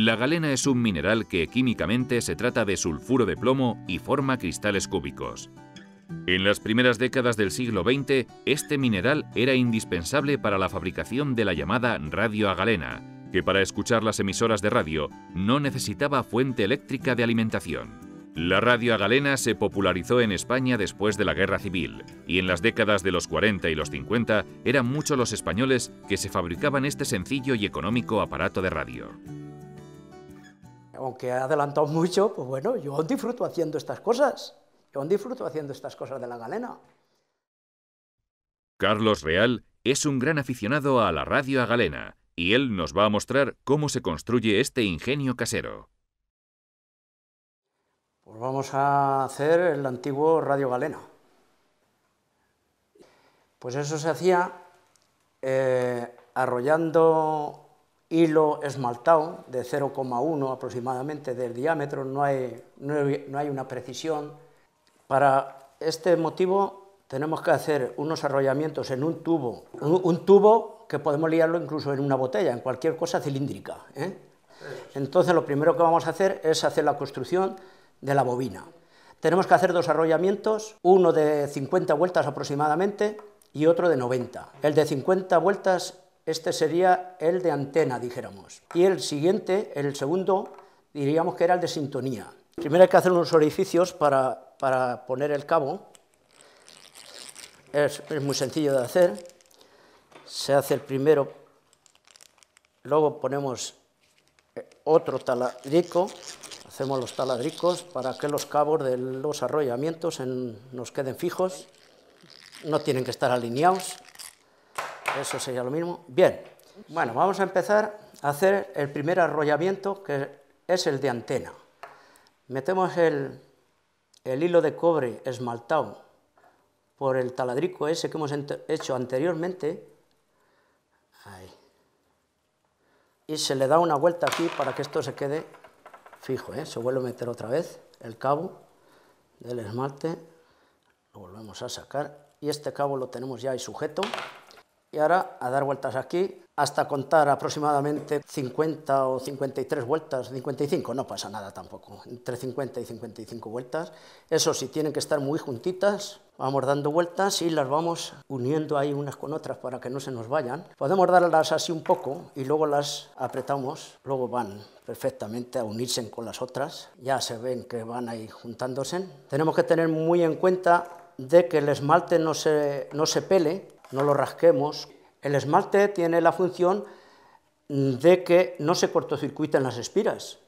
La galena es un mineral que químicamente se trata de sulfuro de plomo y forma cristales cúbicos. En las primeras décadas del siglo XX, este mineral era indispensable para la fabricación de la llamada radio a galena, que para escuchar las emisoras de radio no necesitaba fuente eléctrica de alimentación. La radio a galena se popularizó en España después de la Guerra Civil, y en las décadas de los 40 y los 50 eran muchos los españoles que se fabricaban este sencillo y económico aparato de radio aunque he adelantado mucho, pues bueno, yo disfruto haciendo estas cosas. Yo disfruto haciendo estas cosas de la galena. Carlos Real es un gran aficionado a la radio a galena y él nos va a mostrar cómo se construye este ingenio casero. Pues vamos a hacer el antiguo radio galena. Pues eso se hacía eh, arrollando hilo esmaltado de 0,1 aproximadamente del diámetro, no hay, no hay una precisión. Para este motivo tenemos que hacer unos arrollamientos en un tubo, un, tubo que podemos liarlo incluso en una botella, en cualquier cosa cilíndrica. ¿eh? Entonces lo primero que vamos a hacer es hacer la construcción de la bobina. Tenemos que hacer dos arrollamientos, uno de 50 vueltas aproximadamente y otro de 90. El de 50 vueltas este sería el de antena, dijéramos. Y el siguiente, el segundo, diríamos que era el de sintonía. Primero hay que hacer unos orificios para, poner el cabo. Es, muy sencillo de hacer. Se hace el primero, luego ponemos eh, otro taladrico, hacemos los taladricos para que los cabos de los arrollamientos nos queden fijos, no tienen que estar alineados. Eso sería lo mismo. Bien, bueno, vamos a empezar a hacer el primer arrollamiento que es el de antena. Metemos el, hilo de cobre esmaltado por el taladrico ese que hemos hecho anteriormente. Ahí. Y se le da una vuelta aquí para que esto se quede fijo. ¿eh? Se vuelve a meter otra vez el cabo del esmalte. Lo volvemos a sacar. Y este cabo lo tenemos ya ahí sujeto. Y ahora a dar vueltas aquí hasta contar aproximadamente 50 o 53 vueltas, 55, no pasa nada tampoco, entre 50 y 55 vueltas. Eso sí, tienen que estar muy juntitas, vamos dando vueltas y las vamos uniendo ahí unas con otras para que no se nos vayan. Podemos darlas así un poco y luego las apretamos, luego van perfectamente a unirse con las otras, ya se ven que van ahí juntándose. Tenemos que tener muy en cuenta de que el esmalte no se, no se pele no lo rasquemos. El esmalte tiene la función de que no se en las espiras.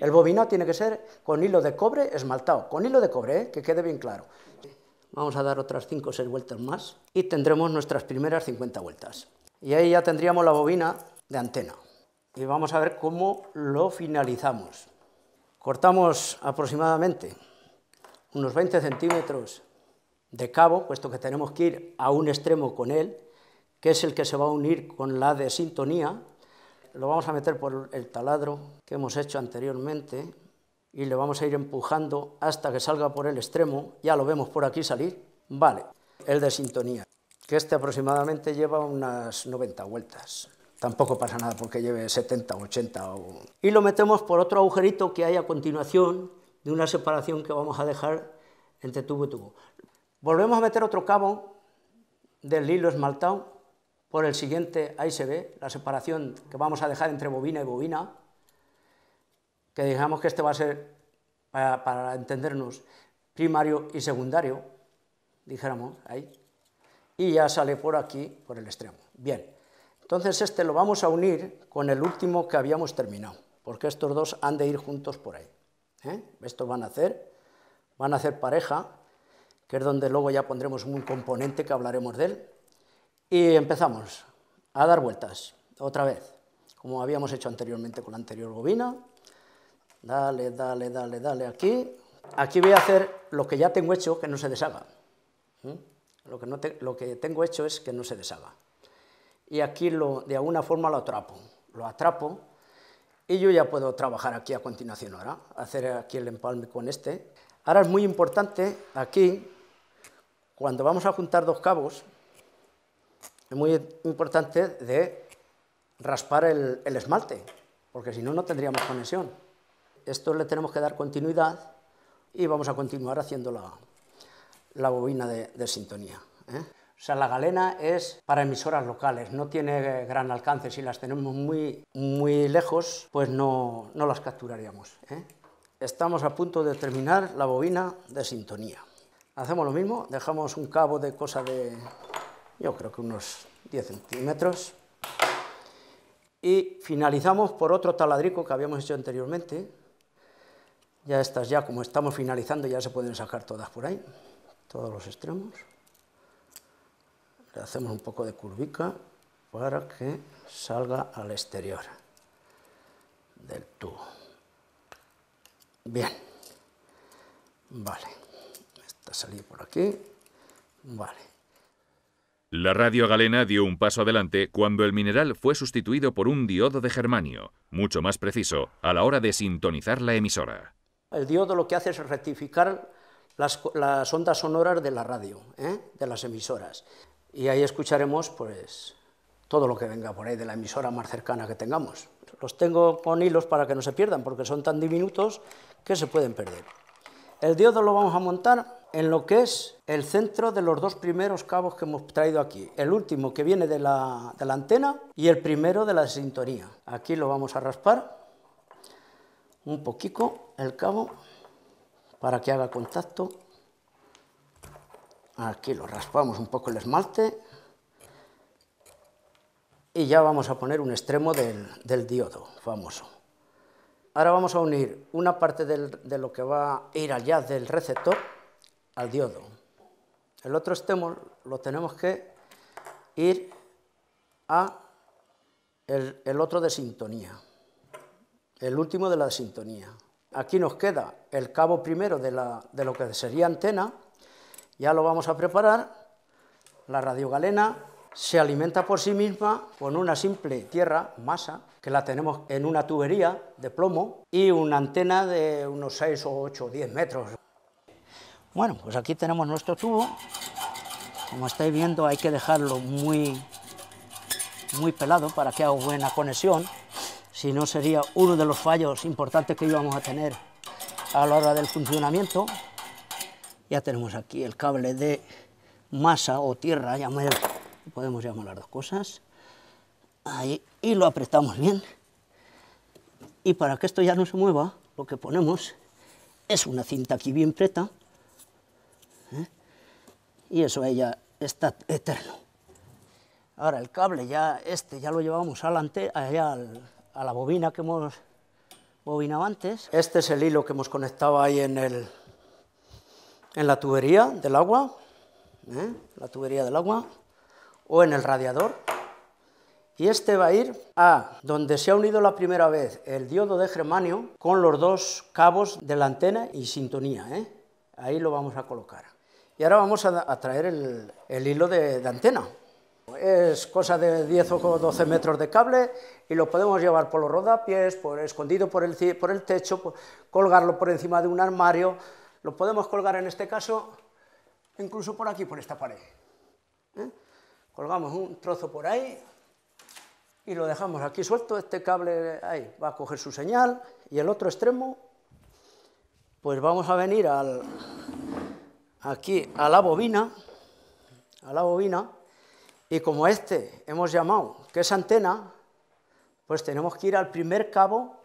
El bobinado tiene que ser con hilo de cobre esmaltado, con hilo de cobre, ¿eh? que quede bien claro. Vamos a dar otras 5 o 6 vueltas más y tendremos nuestras primeras 50 vueltas. Y ahí ya tendríamos la bobina de antena. Y vamos a ver cómo lo finalizamos. Cortamos aproximadamente unos 20 centímetros de cabo, puesto que tenemos que ir a un extremo con él, que es el que se va a unir con la de sintonía. Lo vamos a meter por el taladro que hemos hecho anteriormente y le vamos a ir empujando hasta que salga por el extremo. Ya lo vemos por aquí salir. Vale, el de sintonía, que este aproximadamente lleva unas 90 vueltas. Tampoco pasa nada porque lleve 70, 80 o... Y lo metemos por otro agujerito que hay a continuación de una separación que vamos a dejar entre tubo y tubo. Volvemos a meter otro cabo del hilo esmaltado por el siguiente, ahí se ve la separación que vamos a dejar entre bobina y bobina, que digamos que este va a ser, para, entendernos, primario y secundario, dijéramos, ahí, y ya sale por aquí, por el extremo. Bien, entonces este lo vamos a unir con el último que habíamos terminado, porque estos dos han de ir juntos por ahí. ¿eh? Estos van a hacer, van a hacer pareja, que es donde luego ya pondremos un componente que hablaremos de él. Y empezamos a dar vueltas, otra vez, como habíamos hecho anteriormente con la anterior bobina. Dale, dale, dale, dale aquí. Aquí voy a hacer lo que ya tengo hecho que no se deshaga. Lo, que no lo que tengo hecho es que no se deshaga. Y aquí lo, de alguna forma lo atrapo. Lo atrapo y yo ya puedo trabajar aquí a continuación ahora, hacer aquí el empalme con este. Ahora es muy importante aquí cuando vamos a juntar dos cabos, es muy importante de raspar el, esmalte, porque si no, no tendríamos conexión. Esto le tenemos que dar continuidad y vamos a continuar haciendo la, bobina de, sintonía. ¿eh? O sea, la galena es para emisoras locales, no tiene gran alcance. Si las tenemos muy, muy lejos, pues no, no las capturaríamos. ¿eh? Estamos a punto de terminar la bobina de sintonía. Hacemos lo mismo, dejamos un cabo de cosa de, yo creo que unos 10 centímetros. Y finalizamos por otro taladrico que habíamos hecho anteriormente. Ya estas ya, como estamos finalizando, ya se pueden sacar todas por ahí, todos los extremos. Le hacemos un poco de curvica para que salga al exterior del tubo. Bien, vale salir por aquí. Vale. La radio galena dio un paso adelante cuando el mineral fue sustituido por un diodo de germanio, mucho más preciso, a la hora de sintonizar la emisora. El diodo lo que hace es rectificar las, ondas sonoras de la radio, ¿eh? de las emisoras. Y ahí escucharemos pues, todo lo que venga por ahí de la emisora más cercana que tengamos. Los tengo con hilos para que no se pierdan, porque son tan diminutos que se pueden perder. El diodo lo vamos a montar en lo que es el centro de los dos primeros cabos que hemos traído aquí. El último que viene de la, antena y el primero de la sintonía. Aquí lo vamos a raspar un poquito el cabo para que haga contacto. Aquí lo raspamos un poco el esmalte y ya vamos a poner un extremo del, diodo famoso. Ahora vamos a unir una parte de lo que va a ir allá del receptor al diodo. El otro extremo lo tenemos que ir a el, otro de sintonía, el último de la sintonía. Aquí nos queda el cabo primero de, de lo que sería antena, ya lo vamos a preparar. La radiogalena se alimenta por sí misma con una simple tierra, masa, que la tenemos en una tubería de plomo y una antena de unos 6 o 8 o 10 metros. Bueno, pues aquí tenemos nuestro tubo. Como estáis viendo, hay que dejarlo muy, muy pelado para que haga buena conexión. Si no, sería uno de los fallos importantes que íbamos a tener a la hora del funcionamiento. Ya tenemos aquí el cable de masa o tierra, podemos llamar las dos cosas. Ahí, y lo apretamos bien. Y para que esto ya no se mueva, lo que ponemos es una cinta aquí bien preta y eso ya está eterno. Ahora el cable ya este ya lo llevamos adelante a la bobina que hemos bobinado antes. Este es el hilo que hemos conectado ahí en, el, en la tubería del agua, ¿eh? la tubería del agua, o en el radiador. Y este va a ir a donde se ha unido la primera vez el diodo de germanio con los dos cabos de la antena y sintonía. ¿eh? Ahí lo vamos a colocar. Y ahora vamos a, traer el, hilo de, antena. Es cosa de 10 o 12 metros de cable y lo podemos llevar por los rodapiés, por, escondido por el, techo, colgarlo por encima de un armario. Lo podemos colgar en este caso incluso por aquí, por esta pared. ¿Eh? Colgamos un trozo por ahí y lo dejamos aquí suelto. Este cable ahí va a coger su señal y el otro extremo, pues vamos a venir al, aquí a la bobina, a la bobina, y como este hemos llamado que es antena, pues tenemos que ir al primer cabo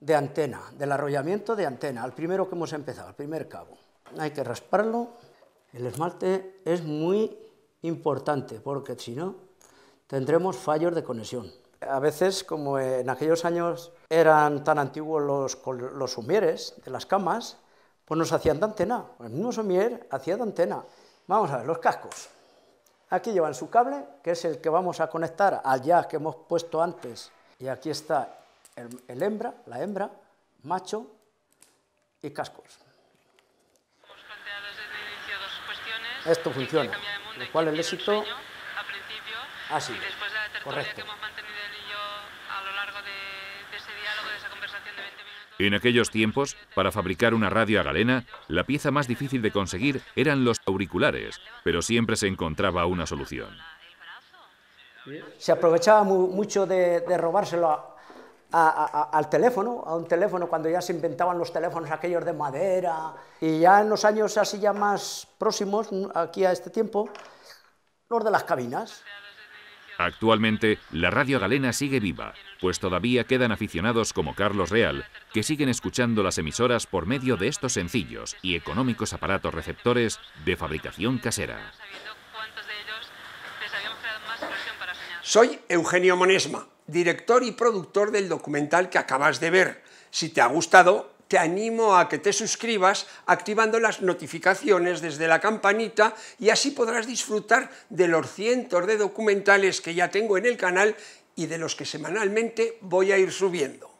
de antena, del arrollamiento de antena, al primero que hemos empezado, al primer cabo. Hay que rasparlo. El esmalte es muy importante porque si no tendremos fallos de conexión. A veces, como en aquellos años eran tan antiguos los, los sumieres de las camas, pues nos hacían de antena. El mismo Somier hacía de antena. Vamos a ver, los cascos. Aquí llevan su cable, que es el que vamos a conectar al jack que hemos puesto antes. Y aquí está el, hembra, la hembra, macho y cascos. Hemos planteado desde el inicio dos cuestiones. Esto funciona, lo cual el éxito sueño, después de la tertulia que hemos mantenido él y yo a lo largo de, de ese diálogo, de esa conversación de 20 minutos. En aquellos tiempos, para fabricar una radio a galena, la pieza más difícil de conseguir eran los auriculares, pero siempre se encontraba una solución. Se aprovechaba mucho de, robárselo al teléfono, a un teléfono, cuando ya se inventaban los teléfonos aquellos de madera, y ya en los años así ya más próximos, aquí a este tiempo, los de las cabinas. Actualmente, la radio galena sigue viva, pues todavía quedan aficionados como Carlos Real, que siguen escuchando las emisoras por medio de estos sencillos y económicos aparatos receptores de fabricación casera. Soy Eugenio Monesma, director y productor del documental que acabas de ver. Si te ha gustado, te animo a que te suscribas activando las notificaciones desde la campanita y así podrás disfrutar de los cientos de documentales que ya tengo en el canal y de los que semanalmente voy a ir subiendo.